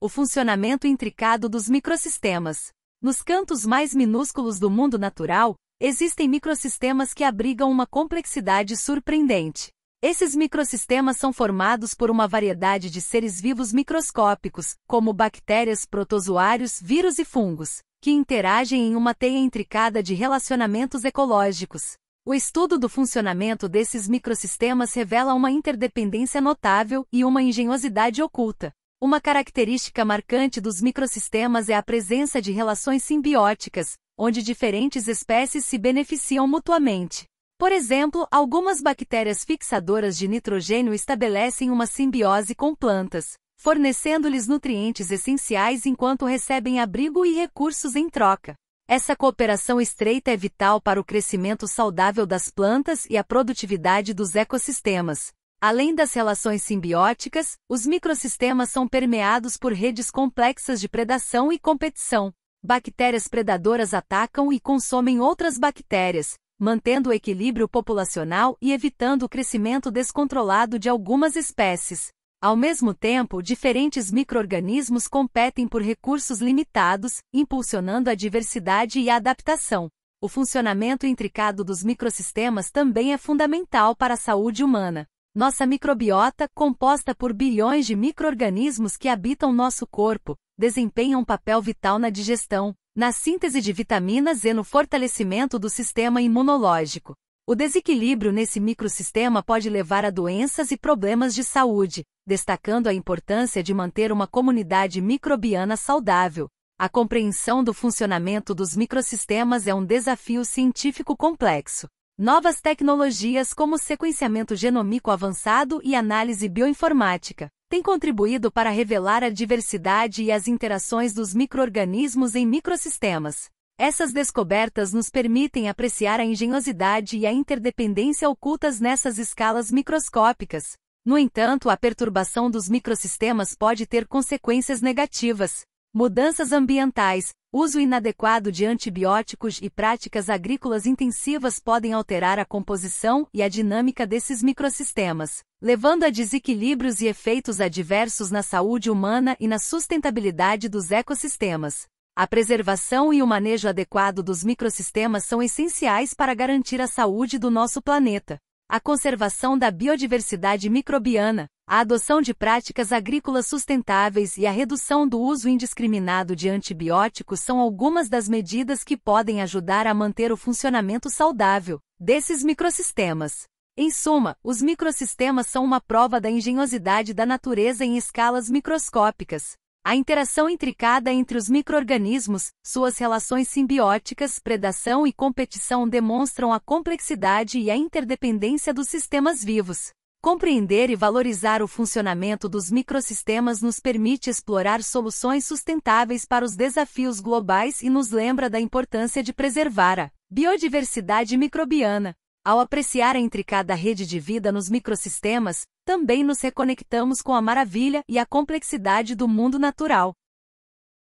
o funcionamento intricado dos microsistemas. Nos cantos mais minúsculos do mundo natural, existem microsistemas que abrigam uma complexidade surpreendente. Esses microsistemas são formados por uma variedade de seres vivos microscópicos, como bactérias, protozoários, vírus e fungos, que interagem em uma teia intricada de relacionamentos ecológicos. O estudo do funcionamento desses microsistemas revela uma interdependência notável e uma engenhosidade oculta, uma característica marcante dos microsistemas é a presença de relações simbióticas, onde diferentes espécies se beneficiam mutuamente. Por exemplo, algumas bactérias fixadoras de nitrogênio estabelecem uma simbiose com plantas, fornecendo-lhes nutrientes essenciais enquanto recebem abrigo e recursos em troca. Essa cooperação estreita é vital para o crescimento saudável das plantas e a produtividade dos ecossistemas, Além das relações simbióticas, os microsistemas são permeados por redes complexas de predação e competição. Bactérias predadoras atacam e consomem outras bactérias, mantendo o equilíbrio populacional e evitando o crescimento descontrolado de algumas espécies. Ao mesmo tempo, diferentes microorganismos competem por recursos limitados, impulsionando a diversidade e a adaptação. O funcionamento intricado dos microsistemas também é fundamental para a saúde humana. Nossa microbiota, composta por bilhões de microorganismos que habitam nosso corpo, desempenha um papel vital na digestão, na síntese de vitaminas e no fortalecimento do sistema imunológico. O desequilíbrio nesse microsistema pode levar a doenças e problemas de saúde, destacando a importância de manter uma comunidade microbiana saudável. A compreensão do funcionamento dos microsistemas é um desafio científico complexo Novas tecnologias como sequenciamento genômico avançado e análise bioinformática têm contribuído para revelar a diversidade e as interações dos microorganismos em microsistemas. Essas descobertas nos permitem apreciar a engenhosidade e a interdependência ocultas nessas escalas microscópicas. No entanto, a perturbação dos microsistemas pode ter consequências negativas. Mudanças ambientais, Uso inadequado de antibióticos e práticas agrícolas intensivas podem alterar a composição e a dinâmica desses microsistemas, levando a desequilíbrios e efeitos adversos na saúde humana e na sustentabilidade dos ecossistemas. A preservação e o manejo adequado dos microsistemas são essenciais para garantir a saúde do nosso planeta a conservação da biodiversidade microbiana, a adoção de práticas agrícolas sustentáveis e a redução do uso indiscriminado de antibióticos são algumas das medidas que podem ajudar a manter o funcionamento saudável desses microsistemas. Em suma, os microsistemas são uma prova da engenhosidade da natureza em escalas microscópicas, a interação intricada entre os microorganismos, suas relações simbióticas, predação e competição demonstram a complexidade e a interdependência dos sistemas vivos. Compreender e valorizar o funcionamento dos microsistemas nos permite explorar soluções sustentáveis para os desafios globais e nos lembra da importância de preservar a biodiversidade microbiana, ao apreciar a intricada rede de vida nos microsistemas, também nos reconectamos com a maravilha e a complexidade do mundo natural.